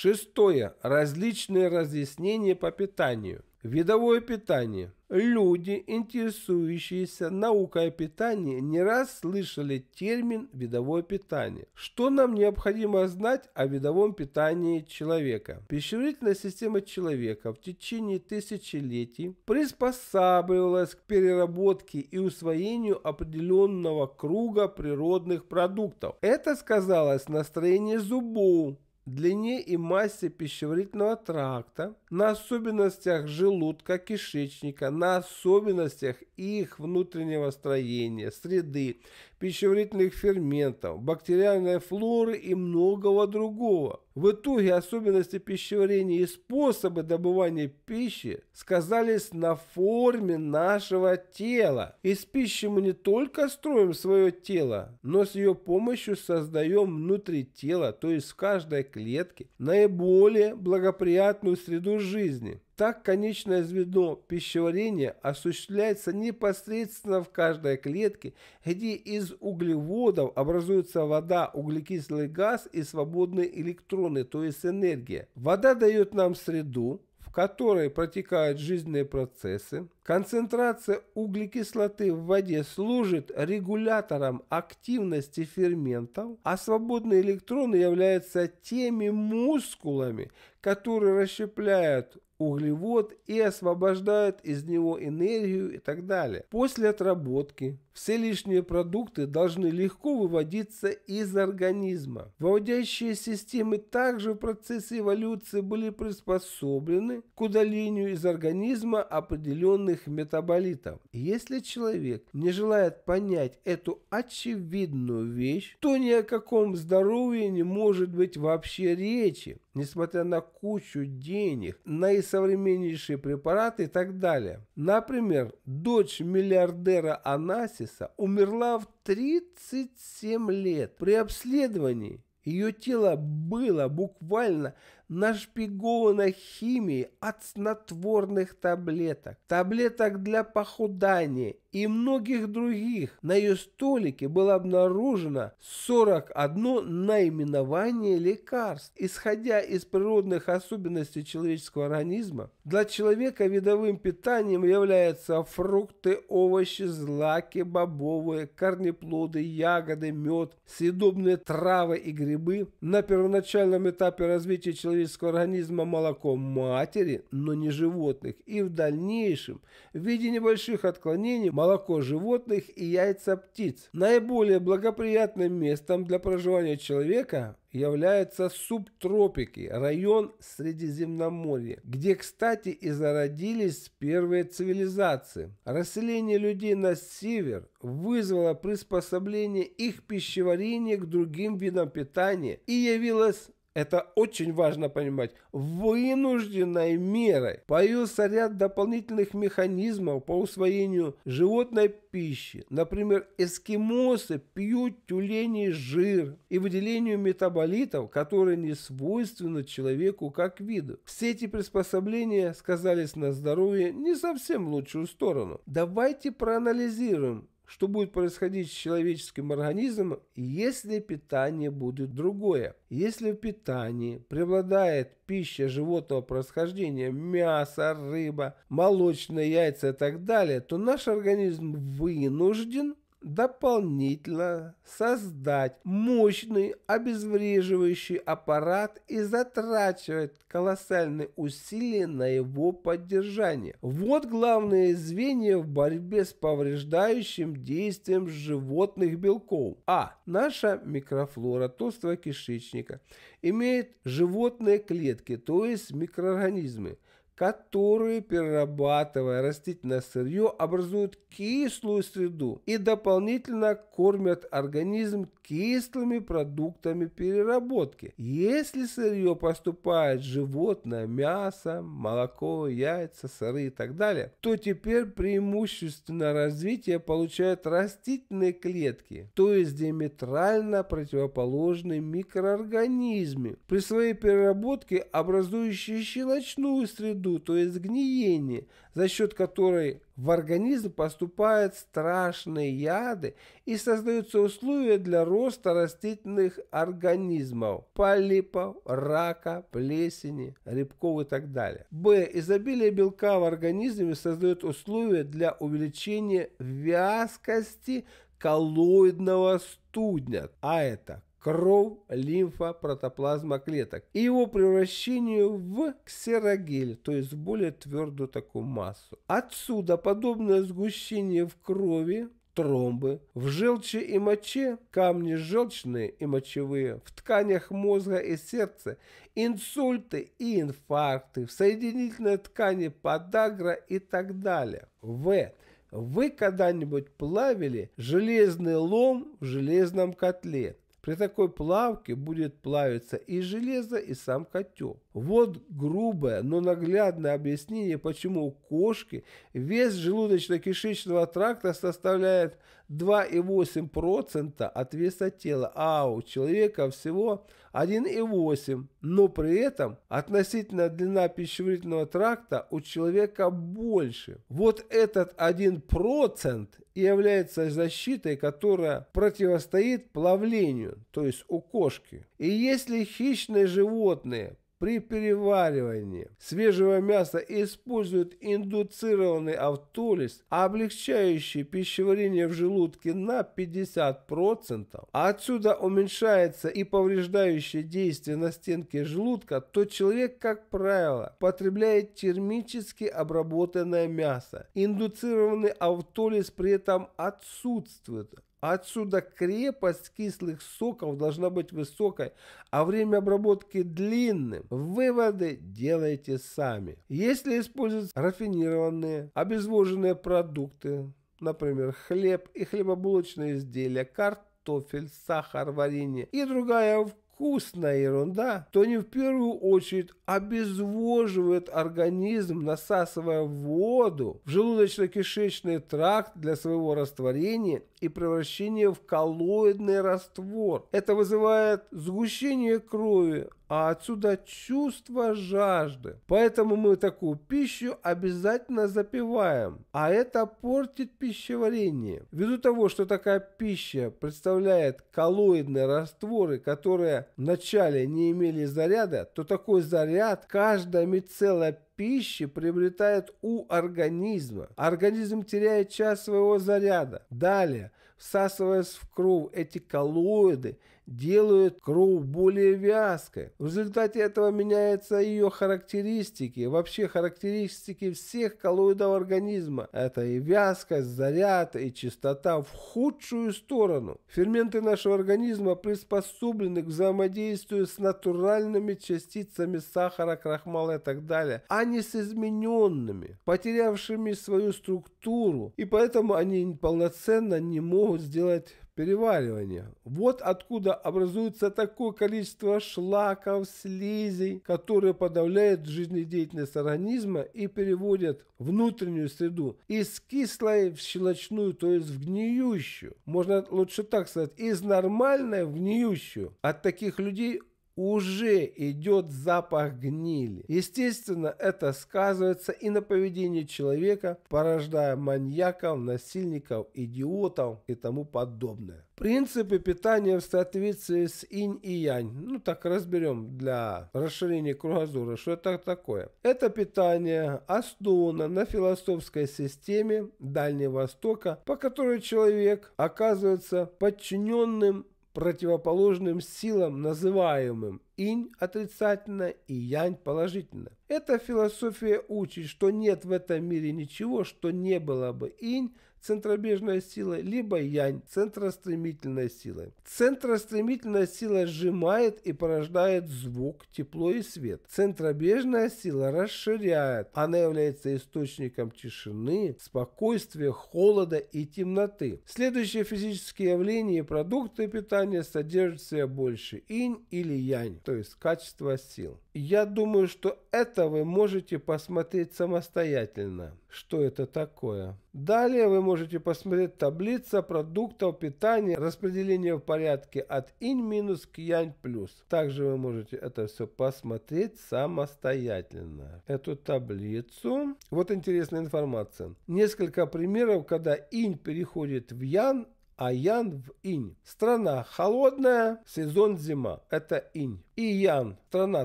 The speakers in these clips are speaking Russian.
Шестое. Различные разъяснения по питанию. Видовое питание. Люди, интересующиеся наукой питания, не раз слышали термин «видовое питание». Что нам необходимо знать о видовом питании человека? Пищеварительная система человека в течение тысячелетий приспосабливалась к переработке и усвоению определенного круга природных продуктов. Это сказалось на строении зубов, длине и массе пищеварительного тракта, на особенностях желудка, кишечника, на особенностях их внутреннего строения, среды, пищеварительных ферментов, бактериальной флоры и многого другого. В итоге особенности пищеварения и способы добывания пищи сказались на форме нашего тела. Из пищи мы не только строим свое тело, но с ее помощью создаем внутри тела, то есть в каждой клетке, наиболее благоприятную среду жизни – так конечное звено пищеварения осуществляется непосредственно в каждой клетке, где из углеводов образуется вода, углекислый газ и свободные электроны, то есть энергия. Вода дает нам среду, в которой протекают жизненные процессы. Концентрация углекислоты в воде служит регулятором активности ферментов, а свободные электроны являются теми мускулами, которые расщепляют углевод и освобождает из него энергию и так далее. После отработки все лишние продукты должны легко выводиться из организма. Выводящие системы также в процессе эволюции были приспособлены к удалению из организма определенных метаболитов. Если человек не желает понять эту очевидную вещь, то ни о каком здоровье не может быть вообще речи, несмотря на кучу денег, наисовременнейшие препараты и так далее. Например, дочь миллиардера Анасис Мемфиса умерла в 37 лет. При обследовании ее тело было буквально нашпигована химией от снотворных таблеток, таблеток для похудания и многих других. На ее столике было обнаружено 41 наименование лекарств. Исходя из природных особенностей человеческого организма, для человека видовым питанием являются фрукты, овощи, злаки, бобовые, корнеплоды, ягоды, мед, съедобные травы и грибы. На первоначальном этапе развития человека человеческого организма молоко матери, но не животных, и в дальнейшем в виде небольших отклонений молоко животных и яйца птиц. Наиболее благоприятным местом для проживания человека является субтропики, район Средиземноморья, где, кстати, и зародились первые цивилизации. Расселение людей на север вызвало приспособление их пищеварения к другим видам питания и явилось это очень важно понимать, вынужденной мерой появился ряд дополнительных механизмов по усвоению животной пищи. Например, эскимосы пьют тюленей жир и выделению метаболитов, которые не свойственны человеку как виду. Все эти приспособления сказались на здоровье не совсем в лучшую сторону. Давайте проанализируем, что будет происходить с человеческим организмом, если питание будет другое. Если в питании преобладает пища животного происхождения, мясо, рыба, молочные яйца и так далее, то наш организм вынужден дополнительно создать мощный обезвреживающий аппарат и затрачивать колоссальные усилия на его поддержание. Вот главные звенья в борьбе с повреждающим действием животных белков. А. Наша микрофлора толстого кишечника имеет животные клетки, то есть микроорганизмы – которые, перерабатывая растительное сырье, образуют кислую среду и дополнительно кормят организм кислыми продуктами переработки. Если сырье поступает животное, мясо, молоко, яйца, сыры и так далее, то теперь преимущественно развитие получают растительные клетки, то есть диаметрально противоположные микроорганизмы, при своей переработке образующие щелочную среду, еду, то есть гниение, за счет которой в организм поступают страшные яды и создаются условия для роста растительных организмов, полипов, рака, плесени, рыбков и так далее. Б. Изобилие белка в организме создает условия для увеличения вязкости коллоидного студня, а это кровь, лимфа, протоплазма клеток и его превращению в ксерогель, то есть в более твердую такую массу. Отсюда подобное сгущение в крови тромбы, в желчи и моче, камни желчные и мочевые, в тканях мозга и сердца, инсульты и инфаркты, в соединительной ткани подагра и так далее. В. Вы когда-нибудь плавили железный лом в железном котле? При такой плавке будет плавиться и железо, и сам котел. Вот грубое, но наглядное объяснение, почему у кошки вес желудочно-кишечного тракта составляет 2,8% от веса тела, а у человека всего 1,8%. Но при этом относительно длина пищеварительного тракта у человека больше. Вот этот 1% и является защитой, которая противостоит плавлению, то есть у кошки. И если хищные животные при переваривании свежего мяса используют индуцированный автолиз, облегчающий пищеварение в желудке на 50%. А отсюда уменьшается и повреждающее действие на стенки желудка, то человек, как правило, потребляет термически обработанное мясо. Индуцированный автолиз при этом отсутствует. Отсюда крепость кислых соков должна быть высокой, а время обработки длинным. Выводы делайте сами. Если использовать рафинированные, обезвоженные продукты, например, хлеб и хлебобулочные изделия, картофель, сахар, варенье и другая вкусная, вкусная ерунда, то не в первую очередь обезвоживает организм, насасывая воду в желудочно-кишечный тракт для своего растворения и превращения в коллоидный раствор. Это вызывает сгущение крови, а отсюда чувство жажды. Поэтому мы такую пищу обязательно запиваем, а это портит пищеварение. Ввиду того, что такая пища представляет коллоидные растворы, которые вначале не имели заряда, то такой заряд каждая мицелла пищи приобретает у организма. Организм теряет часть своего заряда. Далее, всасываясь в кровь, эти коллоиды – делают кровь более вязкой. В результате этого меняются ее характеристики, вообще характеристики всех коллоидов организма. Это и вязкость, заряд, и частота в худшую сторону. Ферменты нашего организма приспособлены к взаимодействию с натуральными частицами сахара, крахмала и так далее, а не с измененными, потерявшими свою структуру, и поэтому они полноценно не могут сделать переваривания. Вот откуда образуется такое количество шлаков, слизей, которые подавляют жизнедеятельность организма и переводят внутреннюю среду из кислой в щелочную, то есть в гниющую. Можно лучше так сказать, из нормальной в гниющую. От таких людей уже идет запах гнили. Естественно, это сказывается и на поведении человека, порождая маньяков, насильников, идиотов и тому подобное. Принципы питания в соответствии с инь и янь. Ну так разберем для расширения кругозора, что это такое. Это питание основано на философской системе Дальнего Востока, по которой человек оказывается подчиненным противоположным силам, называемым инь отрицательно и янь положительно. Эта философия учит, что нет в этом мире ничего, что не было бы инь, центробежная сила, либо янь, центростремительная сила. Центростремительная сила сжимает и порождает звук, тепло и свет. Центробежная сила расширяет. Она является источником тишины, спокойствия, холода и темноты. Следующие физические явления и продукты питания содержат в себе больше инь или янь, то есть качество сил. Я думаю, что это вы можете посмотреть самостоятельно, что это такое. Далее вы можете посмотреть таблица продуктов питания, распределение в порядке от инь минус к янь плюс. Также вы можете это все посмотреть самостоятельно. Эту таблицу. Вот интересная информация. Несколько примеров, когда инь переходит в ян а Ян в Инь. Страна холодная, сезон зима. Это Инь. И Ян – страна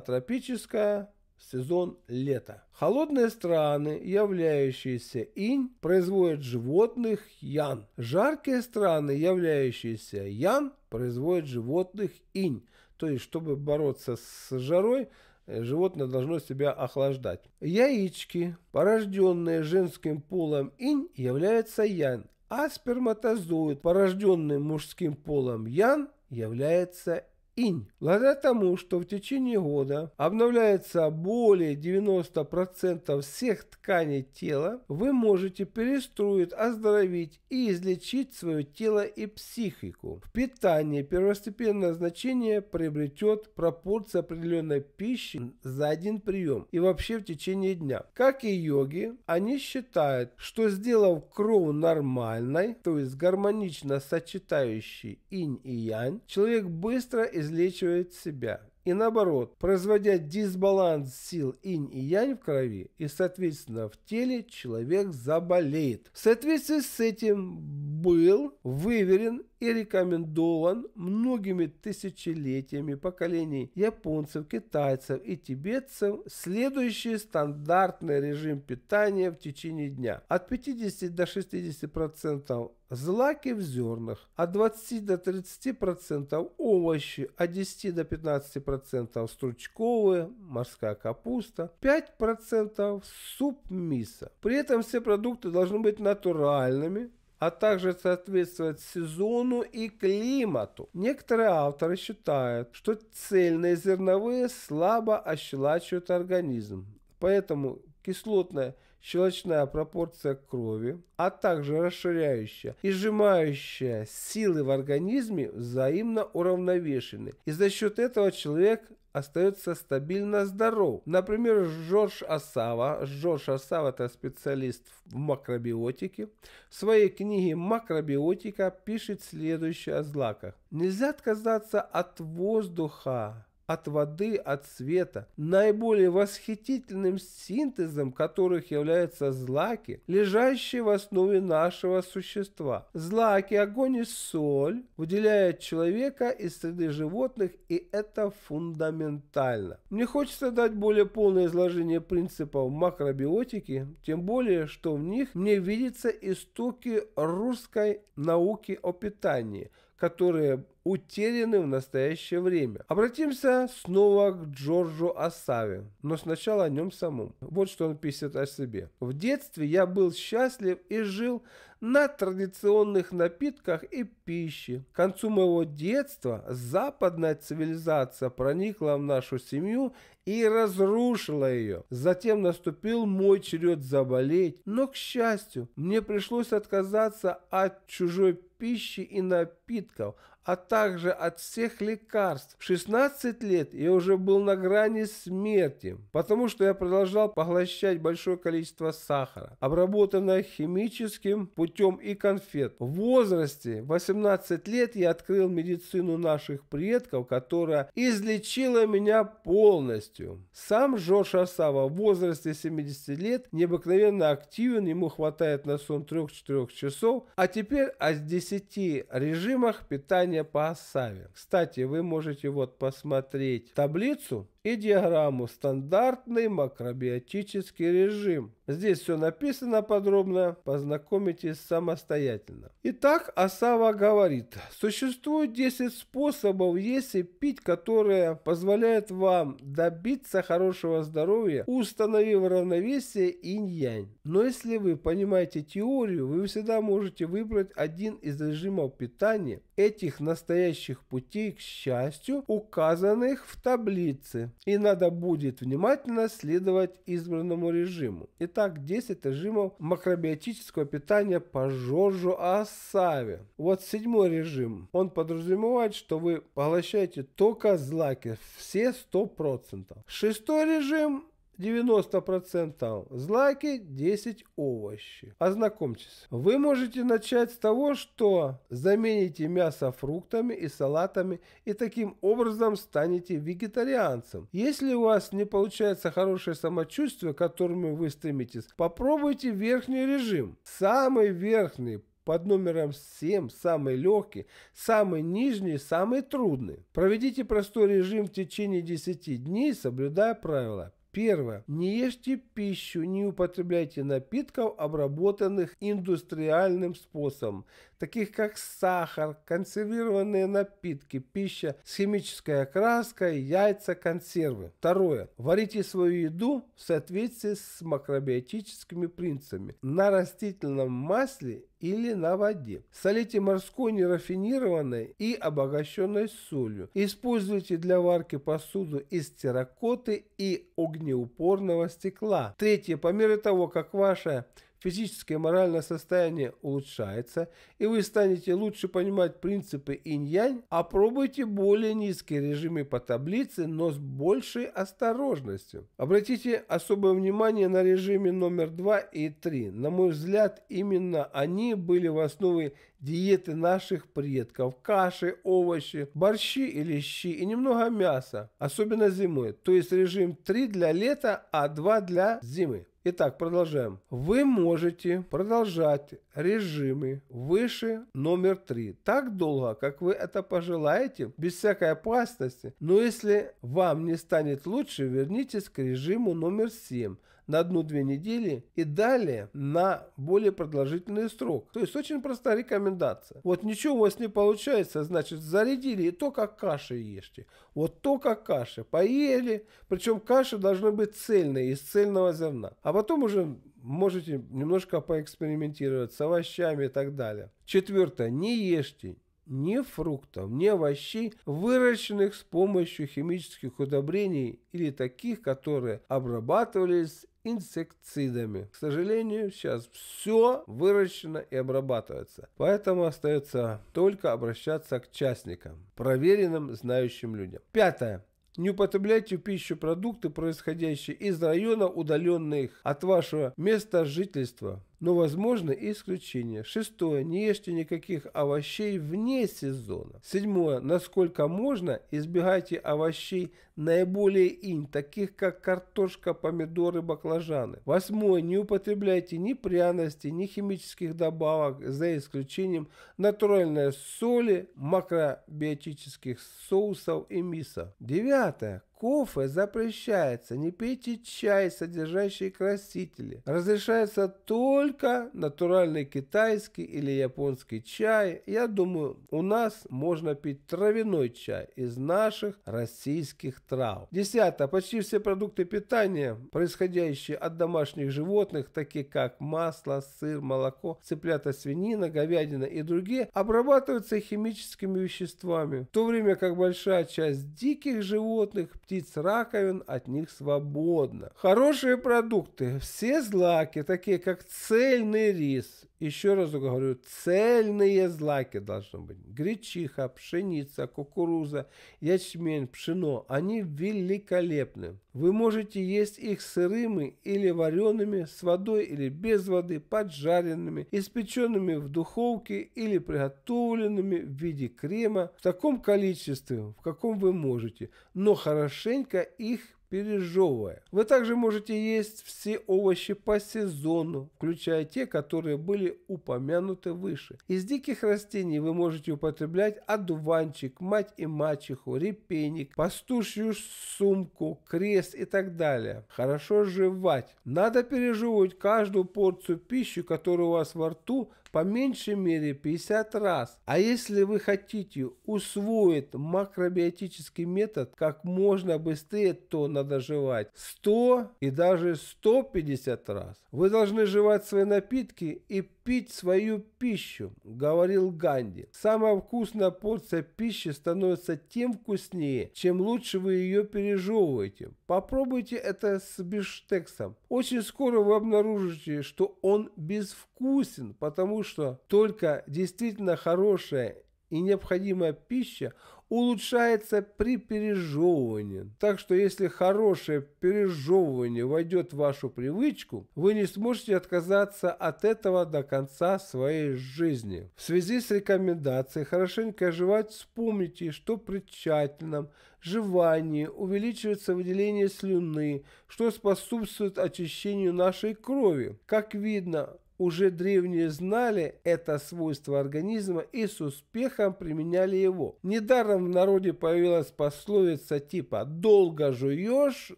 тропическая, сезон лето. Холодные страны, являющиеся инь, производят животных ян. Жаркие страны, являющиеся ян, производят животных инь. То есть, чтобы бороться с жарой, э, животное должно себя охлаждать. Яички, порожденные женским полом инь, являются ян, а сперматозоид, порожденный мужским полом Ян, является Инь. Благодаря тому, что в течение года обновляется более 90% всех тканей тела, вы можете перестроить, оздоровить и излечить свое тело и психику. В питании первостепенное значение приобретет пропорция определенной пищи за один прием и вообще в течение дня. Как и йоги, они считают, что сделав кровь нормальной, то есть гармонично сочетающей инь и янь, человек быстро и излечивает себя. И наоборот, производя дисбаланс сил инь и янь в крови и, соответственно, в теле, человек заболеет. В соответствии с этим был выверен и рекомендован многими тысячелетиями поколений японцев, китайцев и тибетцев следующий стандартный режим питания в течение дня. От 50 до 60% процентов злаки в зернах, от 20 до 30% процентов овощи, от 10 до 15% процентов стручковые, морская капуста, 5% процентов суп мисо. При этом все продукты должны быть натуральными, а также соответствовать сезону и климату. Некоторые авторы считают, что цельные зерновые слабо ощелачивают организм, поэтому кислотная щелочная пропорция крови, а также расширяющая и сжимающая силы в организме взаимно уравновешены. И за счет этого человек остается стабильно здоров. Например, Жорж Асава, Жорж Асава это специалист в макробиотике, в своей книге «Макробиотика» пишет следующее о злаках. Нельзя отказаться от воздуха, от воды, от света. Наиболее восхитительным синтезом которых являются злаки, лежащие в основе нашего существа. Злаки, огонь и соль выделяют человека из среды животных, и это фундаментально. Мне хочется дать более полное изложение принципов макробиотики, тем более, что в них мне видятся истоки русской науки о питании – которые утеряны в настоящее время. Обратимся снова к Джорджу Асаве, но сначала о нем самом. Вот что он пишет о себе. «В детстве я был счастлив и жил на традиционных напитках и пище. К концу моего детства западная цивилизация проникла в нашу семью и разрушила ее. Затем наступил мой черед заболеть, но, к счастью, мне пришлось отказаться от чужой пищи и напитков, а также от всех лекарств. В 16 лет я уже был на грани смерти, потому что я продолжал поглощать большое количество сахара, обработанное химическим путем и конфет. В возрасте 18 лет я открыл медицину наших предков, которая излечила меня полностью. Сам Жорж Асава в возрасте 70 лет необыкновенно активен, ему хватает на сон 3-4 часов, а теперь о 10 режимах питания задания по ОСАВе. Кстати, вы можете вот посмотреть таблицу, и диаграмму «Стандартный макробиотический режим». Здесь все написано подробно, познакомитесь самостоятельно. Итак, Асава говорит, существует 10 способов, если пить, которые позволяют вам добиться хорошего здоровья, установив равновесие инь-янь. Но если вы понимаете теорию, вы всегда можете выбрать один из режимов питания этих настоящих путей к счастью, указанных в таблице и надо будет внимательно следовать избранному режиму. Итак, 10 режимов макробиотического питания по Жоржу Асаве. Вот седьмой режим. Он подразумевает, что вы поглощаете только злаки, все 100%. Шестой режим 90% злаки, 10 овощи. Ознакомьтесь. Вы можете начать с того, что замените мясо фруктами и салатами и таким образом станете вегетарианцем. Если у вас не получается хорошее самочувствие, к которому вы стремитесь, попробуйте верхний режим. Самый верхний под номером 7 самый легкий, самый нижний, самый трудный. Проведите простой режим в течение 10 дней, соблюдая правила. Первое. Не ешьте пищу, не употребляйте напитков, обработанных индустриальным способом таких как сахар, консервированные напитки, пища с химической окраской, яйца, консервы. Второе. Варите свою еду в соответствии с макробиотическими принципами на растительном масле или на воде. Солите морской нерафинированной и обогащенной солью. Используйте для варки посуду из терракоты и огнеупорного стекла. Третье. По мере того, как ваша физическое и моральное состояние улучшается, и вы станете лучше понимать принципы инь-янь, опробуйте а более низкие режимы по таблице, но с большей осторожностью. Обратите особое внимание на режимы номер 2 и 3. На мой взгляд, именно они были в основе диеты наших предков, каши, овощи, борщи или щи и немного мяса, особенно зимой. То есть режим 3 для лета, а 2 для зимы. Итак, продолжаем. Вы можете продолжать режимы выше номер 3 так долго, как вы это пожелаете, без всякой опасности. Но если вам не станет лучше, вернитесь к режиму номер 7 на одну-две недели и далее на более продолжительный срок. То есть очень простая рекомендация. Вот ничего у вас не получается, значит зарядили и то, как каши ешьте. Вот то, как каши. Поели, причем каши должны быть цельные, из цельного зерна. А потом уже можете немножко поэкспериментировать с овощами и так далее. Четвертое. Не ешьте ни фруктов, ни овощей, выращенных с помощью химических удобрений или таких, которые обрабатывались инсектицидами. К сожалению, сейчас все выращено и обрабатывается. Поэтому остается только обращаться к частникам, проверенным, знающим людям. Пятое. Не употребляйте в пищу продукты, происходящие из района, удаленных от вашего места жительства но возможно исключение. Шестое. Не ешьте никаких овощей вне сезона. Седьмое. Насколько можно, избегайте овощей наиболее инь, таких как картошка, помидоры, баклажаны. Восьмое. Не употребляйте ни пряности, ни химических добавок, за исключением натуральной соли, макробиотических соусов и миса. Девятое кофе запрещается, не пейте чай, содержащий красители. Разрешается только натуральный китайский или японский чай. Я думаю, у нас можно пить травяной чай из наших российских трав. Десятое. Почти все продукты питания, происходящие от домашних животных, такие как масло, сыр, молоко, цыплята, свинина, говядина и другие, обрабатываются химическими веществами. В то время как большая часть диких животных, птиц, птиц, раковин от них свободно. Хорошие продукты, все злаки, такие как цельный рис еще раз говорю, цельные злаки должны быть. Гречиха, пшеница, кукуруза, ячмень, пшено. Они великолепны. Вы можете есть их сырыми или вареными, с водой или без воды, поджаренными, испеченными в духовке или приготовленными в виде крема в таком количестве, в каком вы можете, но хорошенько их пережевывая. Вы также можете есть все овощи по сезону, включая те, которые были упомянуты выше. Из диких растений вы можете употреблять одуванчик, мать и мачеху, репейник, пастушью сумку, крест и так далее. Хорошо жевать. Надо пережевывать каждую порцию пищи, которая у вас во рту, по меньшей мере 50 раз. А если вы хотите усвоить макробиотический метод как можно быстрее, то надо жевать 100 и даже 150 раз. Вы должны жевать свои напитки и пить свою пищу, говорил Ганди. Самая вкусная порция пищи становится тем вкуснее, чем лучше вы ее пережевываете. Попробуйте это с биштексом. Очень скоро вы обнаружите, что он безвкусен, потому что только действительно хорошая и необходимая пища улучшается при пережевывании. Так что если хорошее пережевывание войдет в вашу привычку, вы не сможете отказаться от этого до конца своей жизни. В связи с рекомендацией хорошенько жевать вспомните, что при тщательном жевании увеличивается выделение слюны, что способствует очищению нашей крови. Как видно, уже древние знали это свойство организма и с успехом применяли его. Недаром в народе появилась пословица типа «долго жуешь,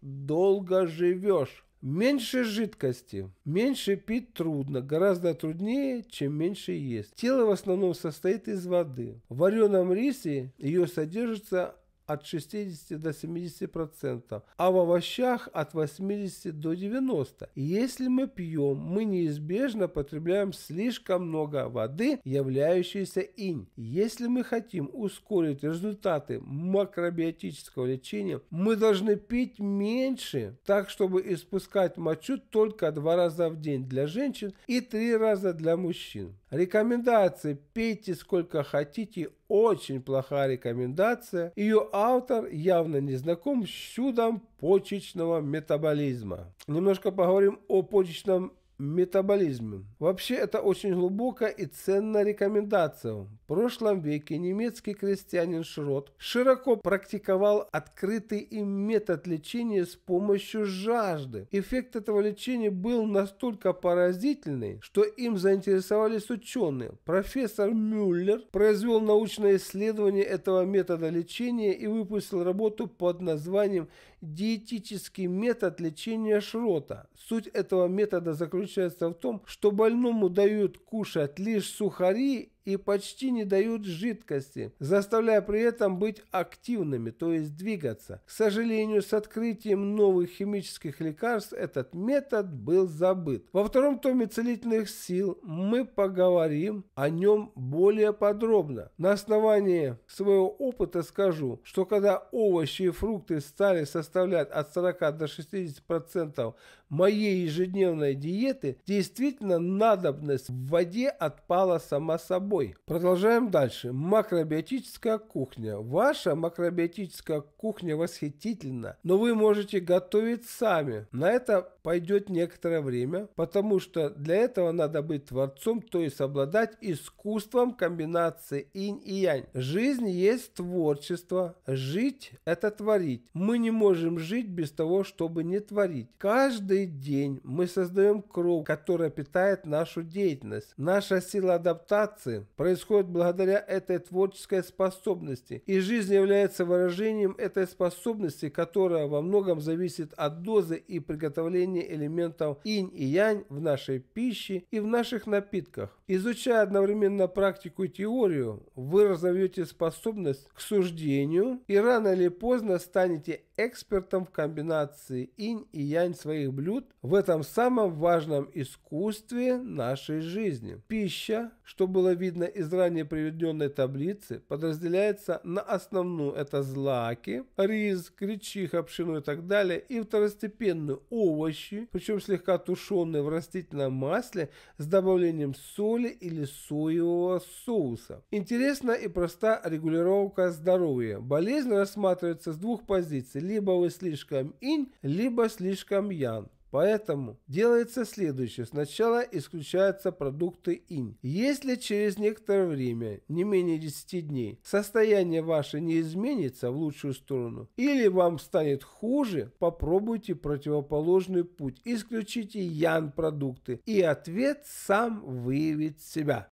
долго живешь». Меньше жидкости. Меньше пить трудно, гораздо труднее, чем меньше есть. Тело в основном состоит из воды. В вареном рисе ее содержится от 60 до 70%, процентов, а в овощах от 80 до 90%. Если мы пьем, мы неизбежно потребляем слишком много воды, являющейся инь. Если мы хотим ускорить результаты макробиотического лечения, мы должны пить меньше, так чтобы испускать мочу только два раза в день для женщин и три раза для мужчин. Рекомендации пейте сколько хотите очень плохая рекомендация, ее автор явно не знаком с чудом почечного метаболизма. Немножко поговорим о почечном метаболизме. Вообще это очень глубокая и ценная рекомендация. В прошлом веке немецкий крестьянин Шрот широко практиковал открытый им метод лечения с помощью жажды. Эффект этого лечения был настолько поразительный, что им заинтересовались ученые. Профессор Мюллер произвел научное исследование этого метода лечения и выпустил работу под названием «Диетический метод лечения Шрота». Суть этого метода заключается заключается в том, что больному дают кушать лишь сухари и почти не дают жидкости, заставляя при этом быть активными, то есть двигаться. К сожалению, с открытием новых химических лекарств этот метод был забыт. Во втором томе «Целительных сил» мы поговорим о нем более подробно. На основании своего опыта скажу, что когда овощи и фрукты стали составлять от 40 до 60% моей ежедневной диеты, действительно надобность в воде отпала сама собой собой. Продолжаем дальше. Макробиотическая кухня. Ваша макробиотическая кухня восхитительна, но вы можете готовить сами. На это пойдет некоторое время, потому что для этого надо быть творцом, то есть обладать искусством комбинации инь и янь. Жизнь есть творчество. Жить – это творить. Мы не можем жить без того, чтобы не творить. Каждый день мы создаем кровь, которая питает нашу деятельность. Наша сила адаптации Происходит благодаря этой творческой способности, и жизнь является выражением этой способности, которая во многом зависит от дозы и приготовления элементов инь и янь в нашей пище и в наших напитках. Изучая одновременно практику и теорию, вы разовьете способность к суждению и рано или поздно станете экспертом в комбинации инь и янь своих блюд в этом самом важном искусстве нашей жизни. Пища, что было видно из ранее приведенной таблицы, подразделяется на основную – это злаки, рис, гречиха, пшено и так далее, и второстепенную – овощи, причем слегка тушенные в растительном масле с добавлением соли, соли или соевого соуса. Интересна и проста регулировка здоровья. Болезнь рассматривается с двух позиций. Либо вы слишком инь, либо слишком ян. Поэтому делается следующее. Сначала исключаются продукты инь. Если через некоторое время, не менее 10 дней, состояние ваше не изменится в лучшую сторону или вам станет хуже, попробуйте противоположный путь. Исключите ян продукты и ответ сам выявит себя.